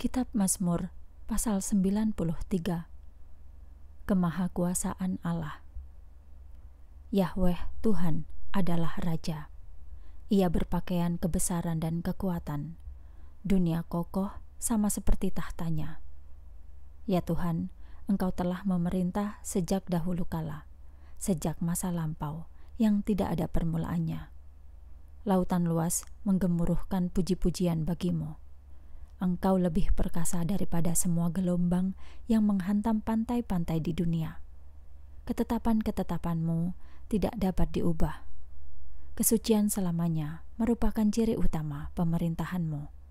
Kitab Mazmur pasal 93 Kemahakuasaan Allah Yahweh Tuhan adalah Raja Ia berpakaian kebesaran dan kekuatan Dunia kokoh sama seperti tahtanya Ya Tuhan, Engkau telah memerintah sejak dahulu kala Sejak masa lampau yang tidak ada permulaannya Lautan luas menggemuruhkan puji-pujian bagimu engkau lebih perkasa daripada semua gelombang yang menghantam pantai-pantai di dunia. Ketetapan-ketetapanmu tidak dapat diubah. Kesucian selamanya merupakan ciri utama pemerintahanmu.